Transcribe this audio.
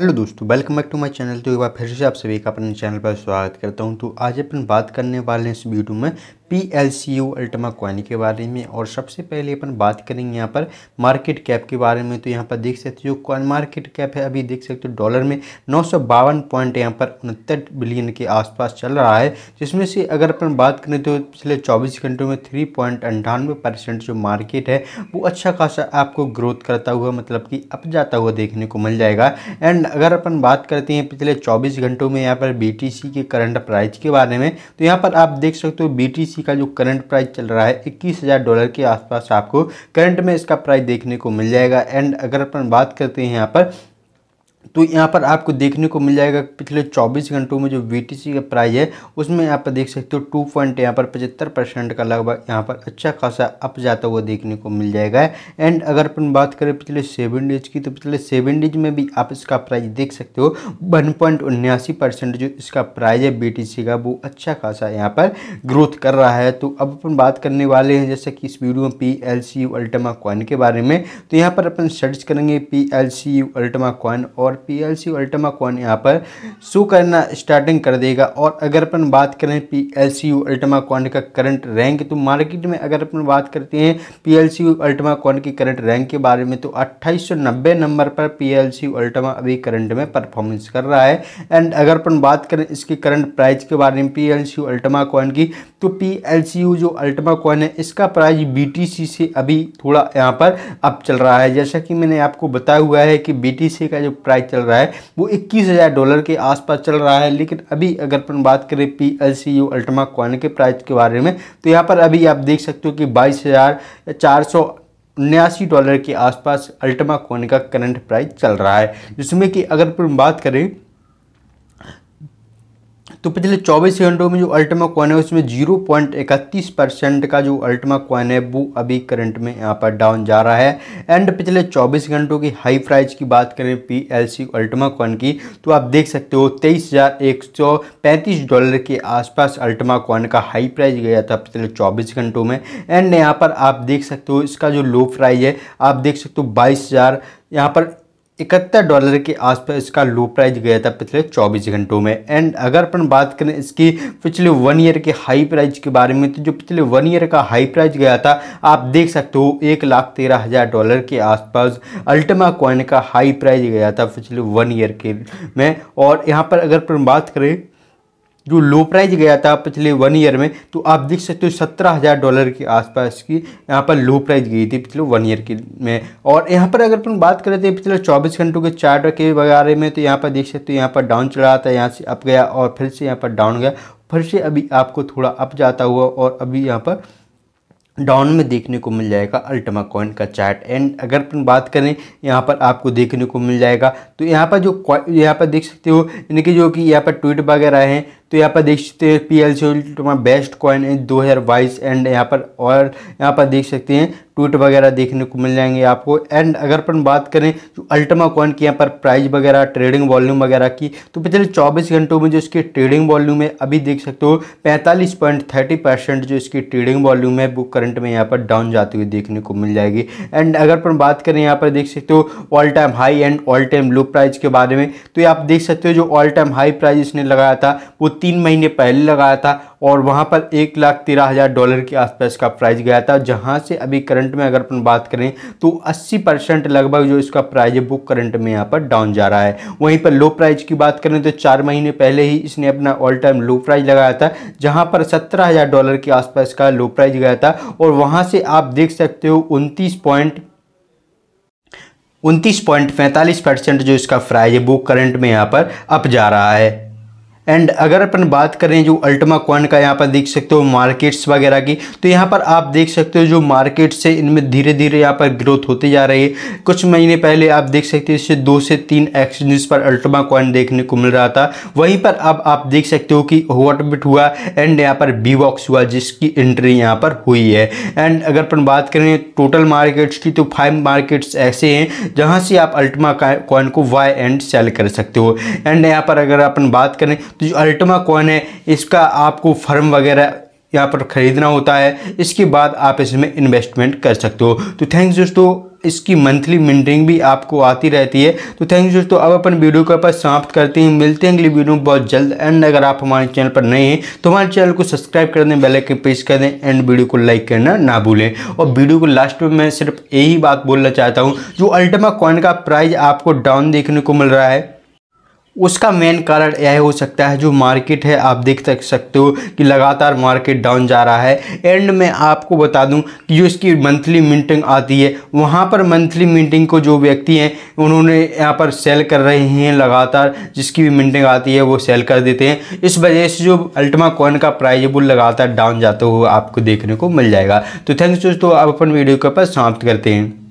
hello दोस्तों welcome back to my channel तो एक बार फिर से आप सभी का अपने चैनल पर स्वागत करता हूं तो आज अपन बात करने वाले हैं इस वीडियो में P L C U Ultima coin के बारे में और सबसे पहले अपन बात करेंगे यहाँ पर मार्केट कैप के बारे में तो यहाँ पर देख सकते हो कॉइन मार्केट कैप है अभी देख सकते हो डॉलर में नौ सौ बावन पॉइंट यहाँ पर उनहत्तर बिलियन के आसपास चल रहा है जिसमें से अगर अपन बात करें तो पिछले चौबीस घंटों में थ्री पॉइंट अंठानवे परसेंट जो मार्केट है वो अच्छा खासा आपको ग्रोथ करता हुआ मतलब कि अप जाता हुआ देखने को मिल जाएगा एंड अगर अपन बात करते हैं पिछले चौबीस घंटों में यहाँ पर बी के करंट प्राइस के बारे में तो यहाँ पर आप देख सकते हो बी का जो करंट प्राइस चल रहा है इक्कीस हज़ार डॉलर के आसपास आपको करंट में इसका प्राइस देखने को मिल जाएगा एंड अगर अपन बात करते हैं यहाँ पर तो यहाँ पर आपको देखने को मिल जाएगा पिछले 24 घंटों में जो वी का प्राइस है उसमें यहाँ पर देख सकते हो टू पॉइंट यहाँ पर पचहत्तर परसेंट का लगभग यहाँ पर अच्छा खासा अप जाता हुआ देखने को मिल जाएगा एंड अगर अपन बात करें पिछले सेवन डेज की तो पिछले सेवन डेज में भी आप इसका प्राइस देख सकते हो वन जो इसका प्राइज़ है बी का वो अच्छा खासा यहाँ पर ग्रोथ कर रहा है तो अब अपन बात करने वाले हैं जैसे कि इस वीडियो में P L C Ultima coin के बारे में तो यहाँ पर अपन सर्च करेंगे P L C Ultima coin और और P L C Ultima coin यहाँ पर शो करना स्टार्टिंग कर देगा और अगर अपन बात करें P L C Ultima coin का करंट रैंक तो मार्केट में अगर अपन बात करते हैं P L C Ultima coin की करंट रैंक के बारे में तो अट्ठाईस नंबर पर पी एल सी अल्टमा अभी करंट में परफॉर्मेंस कर रहा है एंड अगर अपन बात करें इसके करंट प्राइस के बारे में P L C Ultima coin की तो पी एल सी जो अल्टमा कॉइन है इसका प्राइज बी टी सी से अभी थोड़ा यहाँ पर अप चल रहा है जैसा कि मैंने आपको बताया हुआ है कि बी टी सी का जो प्राइस बाइक चल रहा है वो इक्कीस हज़ार डॉलर के आसपास चल रहा है लेकिन अभी अगर अपन बात करें P L C U Ultima coin के प्राइस के बारे में तो यहाँ पर अभी आप देख सकते हो कि बाईस हज़ार चार सौ उन्यासी डॉलर के आसपास अल्ट्रमा कॉइन का करंट प्राइस चल रहा है जिसमें कि अगर अपन बात करें तो पिछले 24 घंटों में जो अल्टमा कॉइन है उसमें जीरो पॉइंट इकतीस परसेंट का जो अल्टमा कॉइन है वो अभी करंट में यहाँ पर डाउन जा रहा है एंड पिछले 24 घंटों की हाई प्राइस की बात करें P L C Ultima coin की तो आप देख सकते हो तेईस हज़ार एक सौ पैंतीस डॉलर के आसपास अल्टमा कॉइन का हाई प्राइस गया था पिछले चौबीस घंटों में एंड यहाँ पर आप देख सकते हो इसका जो लो प्राइज है आप देख सकते हो बाईस हज़ार यहाँ पर इकहत्तर डॉलर के आसपास इसका लो प्राइस गया था पिछले 24 घंटों में एंड अगर अपन बात करें इसकी पिछले वन ईयर के हाई प्राइस के बारे में तो जो पिछले वन ईयर का हाई प्राइस गया था आप देख सकते हो एक लाख तेरह हज़ार डॉलर के आसपास अल्टमा कॉइन का हाई प्राइस गया था पिछले वन ईयर के में और यहाँ पर अगर अपन बात करें जो लो प्राइस गया था पिछले वन ईयर में तो आप देख सकते हो सत्रह हज़ार डॉलर के आसपास की यहाँ पर लो प्राइस गई थी पिछले वन ईयर के में और यहाँ पर अगर अपन बात करें तो पिछले चौबीस घंटों के चार्ट के बारे में तो यहाँ पर देख सकते हो यहाँ पर डाउन चला था यहाँ से अप गया और फिर से यहाँ पर डाउन गया फिर से अभी आपको थोड़ा अप जाता हुआ और अभी यहाँ पर डाउन में देखने को मिल जाएगा अल्टमा कॉइन का चार्ट एंड अगर अपन बात करें यहाँ पर आपको देखने को मिल जाएगा तो यहाँ पर जो यहाँ पर देख सकते हो इनके जो कि यहाँ पर ट्वीट वगैरह हैं तो यहाँ पर देख सकते हैं पी एल तुम्हारा बेस्ट कॉइन है दो हज़ार बाईस एंड यहाँ पर और यहाँ पर देख सकते हैं ट्वीट वगैरह देखने को मिल जाएंगे आपको एंड अगर अपन बात करें जो अल्टमा कॉइन की यहाँ पर प्राइस वगैरह ट्रेडिंग वॉल्यूम वगैरह की तो पिछले 24 घंटों में जो इसकी ट्रेडिंग वॉल्यूम है अभी देख सकते हो 45.30 परसेंट जो इसकी ट्रेडिंग वॉल्यूम है वो करंट में यहाँ पर डाउन जाती हुई देखने को मिल जाएगी एंड अगर अपन बात करें यहाँ पर देख सकते हो all time high and all time low price के बारे में तो आप देख सकते हो जो ऑल टाइम हाई प्राइज इसने लगाया था वो तीन महीने पहले लगाया था और वहाँ पर एक लाख तेरह हज़ार डॉलर के आसपास का प्राइस गया था जहाँ से अभी करंट में अगर अपन बात करें तो 80 परसेंट लगभग जो इसका प्राइस है वो करंट में यहाँ पर डाउन जा रहा है वहीं पर लो प्राइस की बात करें तो चार महीने पहले ही इसने अपना ऑल टाइम लो प्राइस लगाया था जहाँ पर सत्रह हज़ार डॉलर के आसपास का लो प्राइस गया था और वहाँ से आप देख सकते हो उनतीस पॉइंट उनतीस पॉइंट पैंतालीस परसेंट जो इसका प्राइज है वो करंट में यहाँ पर अप जा रहा है एंड अगर अपन बात करें जो अल्टमा क्वान का यहाँ पर देख सकते हो मार्केट्स वगैरह की तो यहाँ पर आप देख सकते हो जो मार्केट्स है इनमें धीरे धीरे यहाँ पर ग्रोथ होती जा रही है कुछ महीने पहले आप देख सकते हो इससे दो से तीन एक्सचेंजेस पर अल्टमा क्वान देखने को मिल रहा था वहीं पर अब आप देख सकते हो कि वॉटबिट हुआ एंड यहाँ पर बॉक्स हुआ जिसकी एंट्री यहाँ पर हुई है एंड अगर अपन बात करें टोटल मार्केट्स की तो फाइव मार्केट्स ऐसे हैं जहाँ से आप अल्टमा क्वान को वाई एंड सेल कर सकते हो एंड यहाँ पर अगर अपन बात करें तो जो अल्टमा कॉइन है इसका आपको फर्म वगैरह यहाँ पर ख़रीदना होता है इसके बाद आप इसमें इन्वेस्टमेंट कर सकते हो तो थैंक्स दोस्तों इसकी मंथली मिनटिंग भी आपको आती रहती है तो थैंक्स दोस्तों अब अपन वीडियो के पास समाप्त करते हैं मिलते हैं अगली वीडियो बहुत जल्द एंड अगर आप हमारे चैनल पर नए हैं तो हमारे चैनल को सब्सक्राइब कर दें बेल आइकन प्रेस कर दें एंड वीडियो को लाइक करना ना भूलें और वीडियो को लास्ट में मैं सिर्फ यही बात बोलना चाहता हूँ जो अल्टमा कॉइन का प्राइज़ आपको डाउन देखने को मिल रहा है उसका मेन कारण यह हो सकता है जो मार्केट है आप देख सकते हो कि लगातार मार्केट डाउन जा रहा है एंड में आपको बता दूं कि जो इसकी मंथली मीटिंग आती है वहाँ पर मंथली मीटिंग को जो व्यक्ति हैं उन्होंने यहाँ पर सेल कर रहे हैं लगातार जिसकी भी मीटिंग आती है वो सेल कर देते हैं इस वजह से जो अल्टमा कॉइन का प्राइज वो लगातार डाउन जाता हुआ आपको देखने को मिल जाएगा तो थैंक्स दोस्तों आप अपन वीडियो के ऊपर समाप्त करते हैं